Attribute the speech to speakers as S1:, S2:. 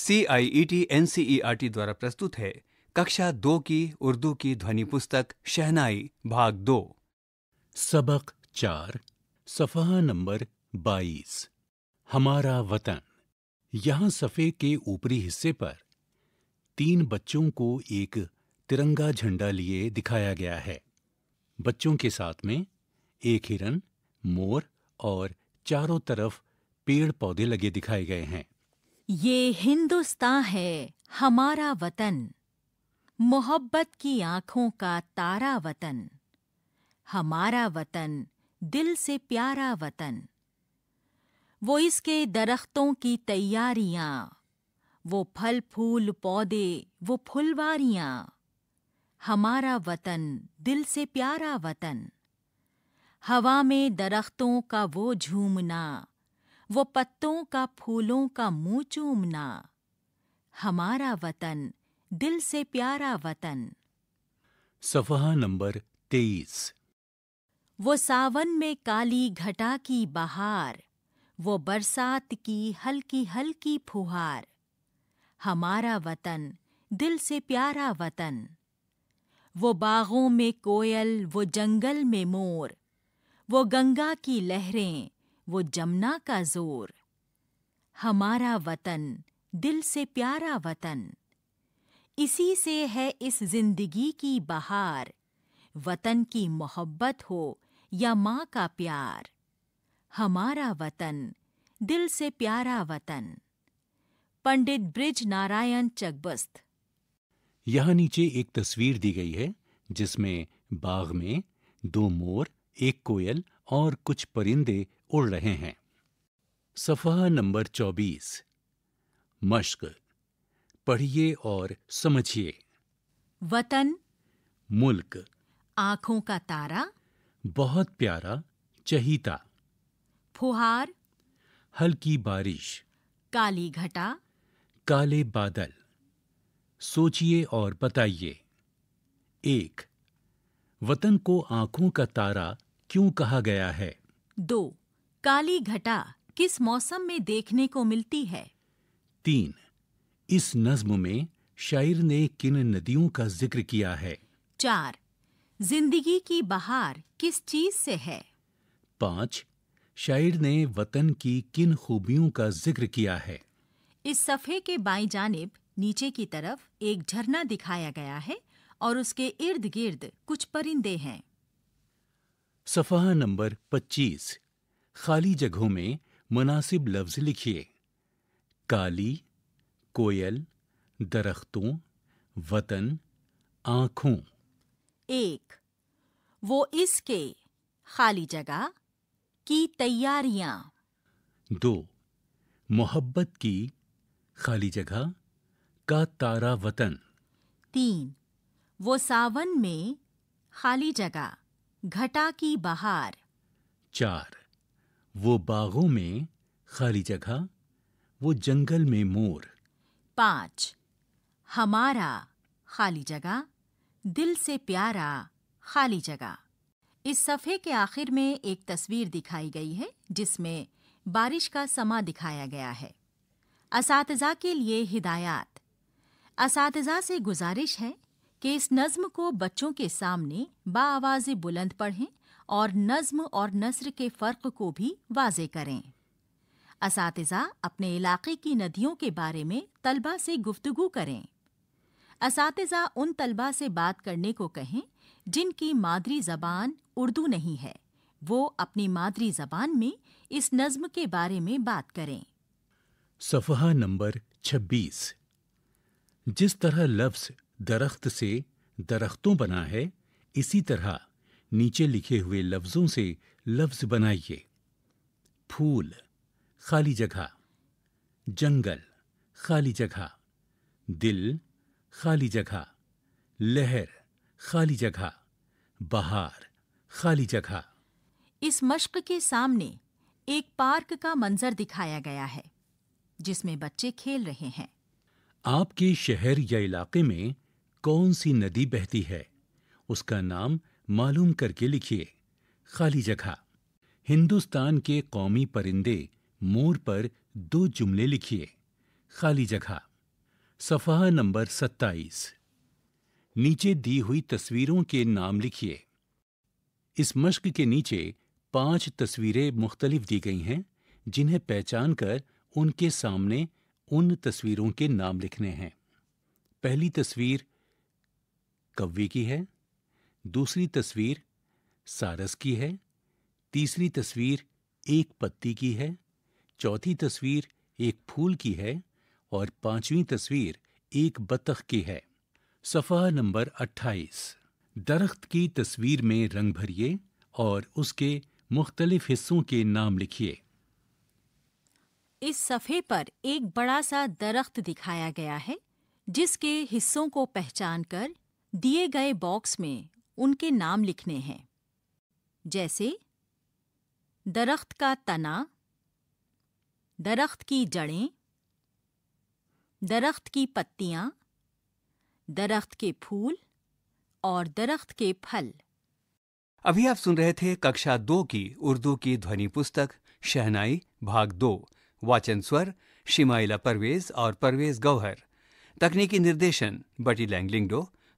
S1: C I E T N C E R T द्वारा प्रस्तुत है कक्षा दो की उर्दू की ध्वनि पुस्तक शहनाई भाग दो सबक चार सफहा नंबर बाईस हमारा वतन यहाँ सफ़े के ऊपरी हिस्से पर तीन बच्चों को एक तिरंगा झंडा लिए दिखाया गया है बच्चों के साथ में एक हिरन मोर और चारों तरफ पेड़ पौधे लगे दिखाए गए हैं
S2: ये हिंदुस्तां है हमारा वतन मोहब्बत की आंखों का तारा वतन हमारा वतन दिल से प्यारा वतन वो इसके दरख्तों की तैयारियां वो फल फूल पौधे वो फुलवारियां हमारा वतन दिल से प्यारा वतन हवा में दरख्तों का वो झूमना वो पत्तों का फूलों का मुंह चूमना हमारा वतन दिल से प्यारा वतन
S1: सफहा नंबर तेईस
S2: वो सावन में काली घटा की बहार वो बरसात की हल्की हल्की फुहार हमारा वतन दिल से प्यारा वतन वो बागों में कोयल वो जंगल में मोर वो गंगा की लहरें वो जमुना का जोर हमारा वतन दिल से प्यारा वतन इसी से है इस जिंदगी की बहार वतन की मोहब्बत हो या माँ का प्यार हमारा वतन दिल से प्यारा वतन पंडित ब्रिज नारायण चकबस्त
S1: यहाँ नीचे एक तस्वीर दी गई है जिसमें बाग में दो मोर एक कोयल और कुछ परिंदे उड़ रहे हैं सफा नंबर चौबीस मश्क पढ़िए और समझिए वतन मुल्क
S2: आंखों का तारा
S1: बहुत प्यारा चहीता फुहार हल्की बारिश
S2: काली घटा
S1: काले बादल सोचिए और बताइए एक वतन को आंखों का तारा क्यों कहा गया है
S2: दो काली घटा किस मौसम में देखने को मिलती है
S1: तीन इस नज्म में शायर ने किन नदियों का जिक्र किया है
S2: चार जिंदगी की बहार किस चीज से है
S1: पाँच शायर ने वतन की किन खूबियों का जिक्र किया है
S2: इस सफ़े के बाई जानब नीचे की तरफ एक झरना दिखाया गया है और उसके इर्द गिर्द कुछ परिंदे हैं
S1: सफ़ा नंबर 25 खाली जगहों में मुनासिब लफ्ज़ लिखिए काली कोयल दरख्तों वतन आँखों
S2: एक वो इसके खाली जगह की तैयारियां
S1: दो मोहब्बत की खाली जगह का तारा वतन
S2: तीन वो सावन में खाली जगह घटा की बहार
S1: चार वो बागों में खाली जगह वो जंगल में मोर
S2: पाँच हमारा खाली जगह दिल से प्यारा खाली जगह इस सफ़े के आखिर में एक तस्वीर दिखाई गई है जिसमें बारिश का समा दिखाया गया है इस के लिए हिदायत इस से गुजारिश है कि इस नज्म को बच्चों के सामने बाआवाज़ बुलंद पढ़ें और नज्म और नसर के फ़र्क को भी वाजे करें इस अपने इलाके की नदियों के बारे में तलबा से गुफ्तु करें इस उन तलबा से बात करने को कहें जिनकी मादरी ज़बान उर्दू नहीं है वो अपनी मादरी ज़बान में इस नज्म के बारे में बात करें
S1: सफहा नंबर 26 जिस तरह लफ्ज़ दरख्त से दरख्तों बना है इसी तरह नीचे लिखे हुए लफ्जों से लफ्ज बनाइए फूल खाली जगह जंगल खाली जगह दिल खाली जगह लहर खाली जगह बहार खाली जगह
S2: इस मश्क के सामने एक पार्क का मंजर दिखाया गया है जिसमें बच्चे खेल रहे हैं
S1: आपके शहर या इलाके में कौन सी नदी बहती है उसका नाम मालूम करके लिखिए खाली जगह हिंदुस्तान के कौमी परिंदे मोर पर दो जुमले लिखिए खाली जगह सफहा नंबर सत्ताईस नीचे दी हुई तस्वीरों के नाम लिखिए इस मश्क के नीचे पांच तस्वीरें मुख्तलिफ दी गई हैं जिन्हें पहचान कर उनके सामने उन तस्वीरों के नाम लिखने हैं पहली तस्वीर कव्वे की है दूसरी तस्वीर सारस की है तीसरी तस्वीर एक पत्ती की है चौथी तस्वीर एक फूल की है और पांचवी तस्वीर एक बतख की है सफा नंबर 28 दरख्त की तस्वीर में रंग भरिए और उसके मुख्तलिफ हिस्सों के नाम लिखिए
S2: इस सफ़े पर एक बड़ा सा दरख्त दिखाया गया है जिसके हिस्सों को पहचान कर दिए गए बॉक्स में उनके नाम लिखने हैं जैसे दरख्त का तना दरख्त की जड़ें दरख्त की पत्तियां दरख्त के फूल और दरख्त के फल
S1: अभी आप सुन रहे थे कक्षा दो की उर्दू की ध्वनि पुस्तक शहनाई भाग दो वाचन स्वर शिमाइला परवेज और परवेज गौहर तकनीकी निर्देशन बटी लैंगलिंगडो